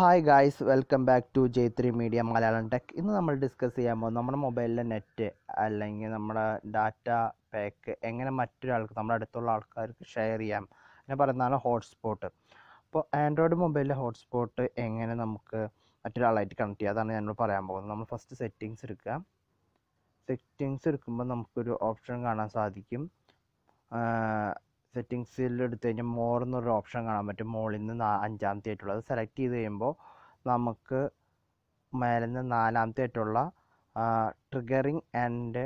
hi guys welcome back to J three media Malayalam tech ഇന്ന് നമ്മൾ discuss ചെയ്യാൻ പോകുന്നത് നമ്മുടെ മൊബൈലിലെ നെറ്റ് അല്ലെങ്കിൽ നമ്മുടെ ഡാറ്റ പാക്ക് എങ്ങനെ മറ്റൊരാൾക്ക് നമ്മുടെ അടുത്തുള്ള ആൾക്കാർക്ക് ഷെയർ ചെയ്യാം എന്നെ പറയുന്നതാണ് ഹോട്ട്സ്പോട്ട് അപ്പോൾ ആൻഡ്രോയിഡ് മൊബൈലിലെ ഹോട്ട്സ്പോട്ട് എങ്ങനെ നമുക്ക് മറ്റൊരാളായിട്ട് കണക്ട് ചെയ്യാം അതാണ് ഞാനിവിടെ പറയാൻ പോകുന്നത് നമ്മൾ ഫസ്റ്റ് സെറ്റിങ്സ് എടുക്കുക സെറ്റിങ്സ് എടുക്കുമ്പോൾ നമുക്കൊരു ഓപ്ഷൻ കാണാൻ സാധിക്കും സെറ്റിങ്സിൽ എടുത്തു കഴിഞ്ഞാൽ മോർ എന്നൊരു ഓപ്ഷൻ കാണാൻ പറ്റും മോളിൽ നിന്ന് അഞ്ചാമത്തെ ആയിട്ടുള്ളത് സെലക്ട് ചെയ്ത് കഴിയുമ്പോൾ നമുക്ക് മേലെ നിന്ന് നാലാമത്തെ ആയിട്ടുള്ള ട്രിഗറിങ് ആൻഡ്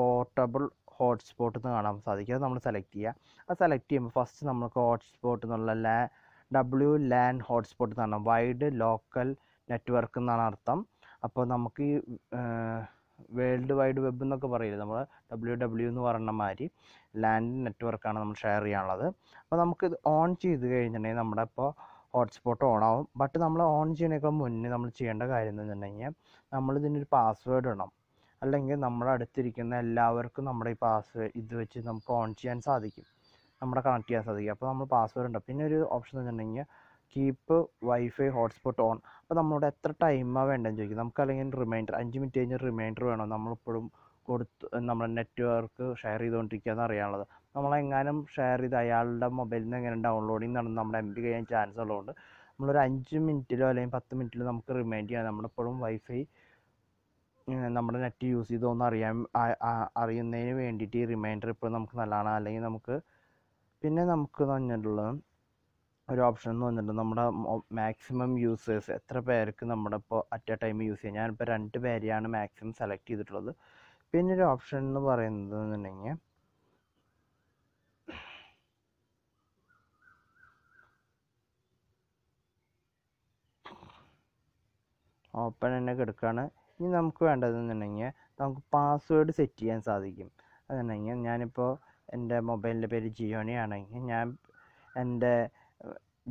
പോർട്ടബിൾ ഹോട്ട്സ്പോട്ട് എന്ന് കാണാൻ സാധിക്കും അത് നമ്മൾ സെലക്ട് ചെയ്യുക അത് സെലക്ട് ചെയ്യുമ്പോൾ ഫസ്റ്റ് നമുക്ക് ഹോട്ട്സ്പോട്ട് എന്നുള്ള ലാ ഡബ്ല്യു ലാൻഡ് ഹോട്ട്സ്പോട്ട് എന്ന് പറഞ്ഞാൽ വൈഡ് ലോക്കൽ നെറ്റ്വർക്ക് എന്നാണ് അർത്ഥം അപ്പോൾ നമുക്ക് ഈ വേൾഡ് വൈഡ് വെബ് എന്നൊക്കെ പറയില്ലേ e നമ്മൾ ഡബ്ല്യു ഡബ്ല്യു എന്ന് പറഞ്ഞ മാതിരി ലാൻഡ് നെറ്റ്വർക്കാണ് നമ്മൾ ഷെയർ ചെയ്യാനുള്ളത് അപ്പോൾ നമുക്ക് ഇത് ഓൺ ചെയ്ത് കഴിഞ്ഞിട്ടുണ്ടെങ്കിൽ നമ്മുടെ ഇപ്പോൾ ഹോട്ട്സ്പോട്ട് ഓൺ ആവും ബട്ട് നമ്മൾ ഓൺ ചെയ്യുന്നതിനൊക്കെ മുന്നേ നമ്മൾ ചെയ്യേണ്ട കാര്യം എന്ന് വെച്ചിട്ടുണ്ടെങ്കിൽ നമ്മളിതിനൊരു പാസ്വേഡ് ഇടണം അല്ലെങ്കിൽ നമ്മുടെ അടുത്തിരിക്കുന്ന എല്ലാവർക്കും നമ്മുടെ ഈ പാസ്വേഡ് ഇത് വെച്ച് നമുക്ക് ഓൺ ചെയ്യാൻ സാധിക്കും നമ്മുടെ കണക്ട് ചെയ്യാൻ സാധിക്കും അപ്പോൾ നമ്മൾ പാസ്വേഡ് ഉണ്ടാവും പിന്നെ ഒരു ഓപ്ഷൻ എന്ന് വെച്ചിട്ടുണ്ടെങ്കിൽ കീപ്പ് വൈഫൈ ഹോട്ട്സ്പോട്ട് ഓൺ അപ്പോൾ നമ്മളോട് എത്ര ടൈമാണ് വേണ്ടതെന്ന് ചോദിക്കും നമുക്ക് അല്ലെങ്കിൽ റിമൈൻഡർ അഞ്ച് മിനിറ്റ് കഴിഞ്ഞ് റിമൈൻഡർ വേണം നമ്മളിപ്പോഴും കൊടുത്ത് നമ്മുടെ നെറ്റ്വർക്ക് ഷെയർ ചെയ്തുകൊണ്ടിരിക്കുക അറിയാനുള്ളത് നമ്മളെങ്ങാനും ഷെയർ ചെയ്ത് അയാളുടെ മൊബൈലിൽ നിന്ന് എങ്ങനെ ഡൗൺലോഡിങ് നടന്ന് നമ്മുടെ എം പി കഴിയാൻ ചാൻസ് ഉള്ളതുകൊണ്ട് നമ്മളൊരു അഞ്ച് മിനിറ്റിലോ അല്ലെങ്കിൽ പത്ത് മിനിറ്റിലോ നമുക്ക് റിമൈൻഡ് ചെയ്യാം നമ്മളെപ്പോഴും വൈഫൈ നമ്മുടെ നെറ്റ് യൂസ് ചെയ്തോ എന്ന് അറിയാൻ അറിയുന്നതിന് വേണ്ടിയിട്ട് ഈ റിമൈൻഡർ ഇപ്പോൾ നമുക്ക് നല്ലതാണ് അല്ലെങ്കിൽ നമുക്ക് പിന്നെ നമുക്ക് പറഞ്ഞിട്ടുള്ളത് ഒരു ഓപ്ഷൻ എന്ന് വന്നിട്ടുണ്ട് നമ്മുടെ മാക്സിമം യൂസേഴ്സ് എത്ര പേർക്ക് നമ്മുടെ ഇപ്പോൾ അറ്റ് എ ടൈം യൂസ് ചെയ്യാം ഞാനിപ്പോൾ രണ്ട് പേരെയാണ് മാക്സിമം സെലക്ട് ചെയ്തിട്ടുള്ളത് പിന്നെ ഒരു ഓപ്ഷൻ എന്ന് പറയുന്നത് എന്നുണ്ടെങ്കിൽ ഓപ്പൺ തന്നെ കിടക്കുകയാണ് ഇനി നമുക്ക് വേണ്ടതെന്നുണ്ടെങ്കിൽ നമുക്ക് പാസ്വേഡ് സെറ്റ് ചെയ്യാൻ സാധിക്കും അതുണ്ടെങ്കിൽ ഞാനിപ്പോൾ എൻ്റെ മൊബൈലിൻ്റെ പേര് ജിയോണി ആണെങ്കിൽ ഞാൻ എൻ്റെ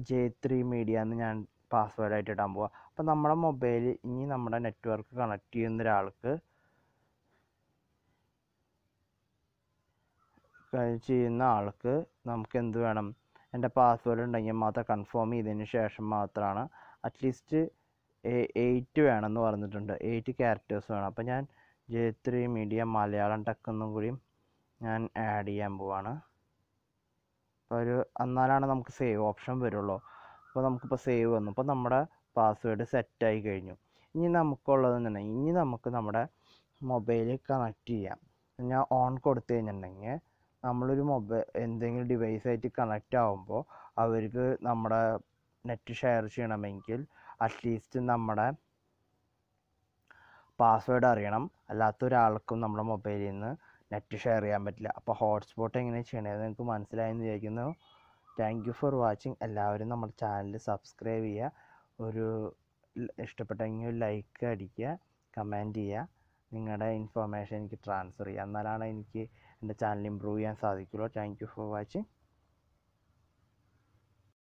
ജെ ത്രീ മീഡിയ എന്ന് ഞാൻ പാസ്വേഡായിട്ട് ഇടാൻ പോവാം അപ്പം നമ്മുടെ മൊബൈൽ ഇനി നമ്മുടെ നെറ്റ്വർക്ക് കണക്ട് ചെയ്യുന്ന ഒരാൾക്ക് ചെയ്യുന്ന ആൾക്ക് നമുക്ക് എന്ത് വേണം എൻ്റെ പാസ്വേഡ് ഉണ്ടെങ്കിൽ മാത്രം കൺഫേം ചെയ്തതിന് ശേഷം മാത്രമാണ് അറ്റ്ലീസ്റ്റ് എയ്റ്റ് വേണമെന്ന് പറഞ്ഞിട്ടുണ്ട് എയ്റ്റ് ക്യാരക്ടേഴ്സ് വേണം അപ്പോൾ ഞാൻ ജെ ത്രീ മീഡിയ മലയാളം ടെക്കെന്നും കൂടിയും ഞാൻ ആഡ് ചെയ്യാൻ പോവാണ് അപ്പോൾ ഒരു എന്നാലാണ് നമുക്ക് സേവ് ഓപ്ഷൻ വരുള്ളൂ അപ്പോൾ നമുക്കിപ്പോൾ സേവ് വന്നു അപ്പോൾ നമ്മുടെ പാസ്വേഡ് സെറ്റായി കഴിഞ്ഞു ഇനി നമുക്കുള്ളതെന്നുണ്ടെങ്കിൽ ഇനി നമുക്ക് നമ്മുടെ മൊബൈൽ കണക്ട് ചെയ്യാം ഞാൻ ഓൺ കൊടുത്തു കഴിഞ്ഞിട്ടുണ്ടെങ്കിൽ നമ്മളൊരു മൊബൈൽ എന്തെങ്കിലും ഡിവൈസായിട്ട് കണക്റ്റ് ആവുമ്പോൾ അവർക്ക് നമ്മുടെ നെറ്റ് ഷെയർ ചെയ്യണമെങ്കിൽ അറ്റ്ലീസ്റ്റ് നമ്മുടെ പാസ്വേഡ് അറിയണം അല്ലാത്ത ഒരാൾക്കും നമ്മുടെ മൊബൈലിൽ നിന്ന് നെറ്റ് ഷെയർ ചെയ്യാൻ പറ്റില്ല അപ്പോൾ ഹോട്ട്സ്പോട്ട് എങ്ങനെ ചെയ്യണത് നിങ്ങൾക്ക് മനസ്സിലായെന്ന് വിചാരിക്കുന്നു താങ്ക് യു ഫോർ വാച്ചിങ് എല്ലാവരും നമ്മുടെ ചാനൽ സബ്സ്ക്രൈബ് ചെയ്യുക ഒരു ഇഷ്ടപ്പെട്ടെങ്കിൽ ലൈക്ക് അടിക്കുക കമൻറ്റ് ചെയ്യുക നിങ്ങളുടെ ഇൻഫർമേഷൻ എനിക്ക് ട്രാൻസ്ഫർ ചെയ്യുക എന്നാലാണ് എനിക്ക് എൻ്റെ ചാനൽ ഇമ്പ്രൂവ് ചെയ്യാൻ സാധിക്കുള്ളൂ താങ്ക് യു ഫോർ വാച്ചിങ്